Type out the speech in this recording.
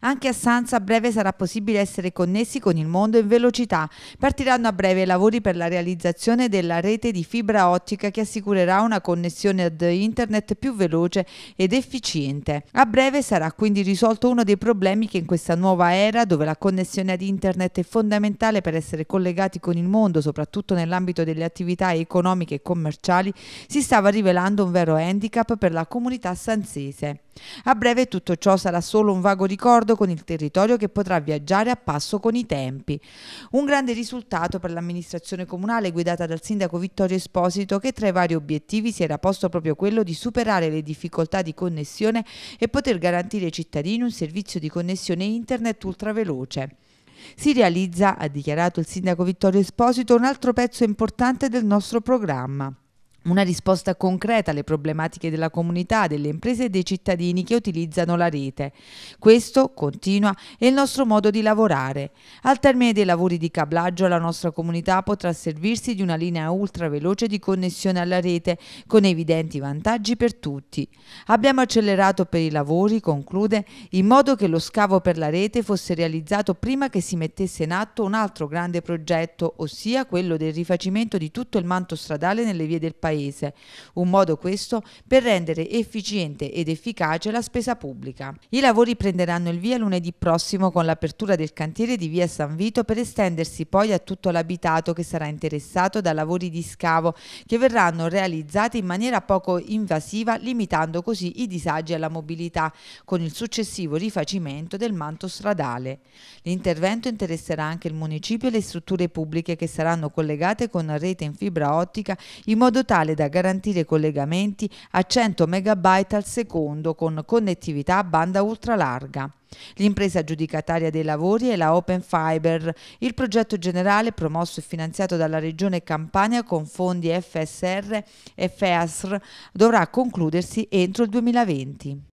Anche a Sansa a breve sarà possibile essere connessi con il mondo in velocità. Partiranno a breve i lavori per la realizzazione della rete di fibra ottica che assicurerà una connessione ad internet più veloce ed efficiente. A breve sarà quindi risolto uno dei problemi che in questa nuova era, dove la connessione ad internet è fondamentale per essere collegati con il mondo, soprattutto nell'ambito delle attività economiche e commerciali, si stava rivelando un vero handicap per la comunità sanzese. A breve tutto ciò sarà solo un vago ricordo con il territorio che potrà viaggiare a passo con i tempi. Un grande risultato per l'amministrazione comunale guidata dal sindaco Vittorio Esposito che tra i vari obiettivi si era posto proprio quello di superare le difficoltà di connessione e poter garantire ai cittadini un servizio di connessione internet ultraveloce. Si realizza, ha dichiarato il sindaco Vittorio Esposito, un altro pezzo importante del nostro programma una risposta concreta alle problematiche della comunità, delle imprese e dei cittadini che utilizzano la rete. Questo, continua, è il nostro modo di lavorare. Al termine dei lavori di cablaggio la nostra comunità potrà servirsi di una linea ultraveloce di connessione alla rete, con evidenti vantaggi per tutti. Abbiamo accelerato per i lavori, conclude, in modo che lo scavo per la rete fosse realizzato prima che si mettesse in atto un altro grande progetto, ossia quello del rifacimento di tutto il manto stradale nelle vie del paese Paese, un modo questo per rendere efficiente ed efficace la spesa pubblica. I lavori prenderanno il via lunedì prossimo con l'apertura del cantiere di via San Vito per estendersi poi a tutto l'abitato che sarà interessato da lavori di scavo che verranno realizzati in maniera poco invasiva limitando così i disagi alla mobilità con il successivo rifacimento del manto stradale. L'intervento interesserà anche il municipio e le strutture pubbliche che saranno collegate con rete in fibra ottica in modo tale tale da garantire collegamenti a 100 MB al secondo con connettività a banda ultralarga. L'impresa giudicataria dei lavori è la Open Fiber. Il progetto generale, promosso e finanziato dalla Regione Campania con fondi FSR e FEASR, dovrà concludersi entro il 2020.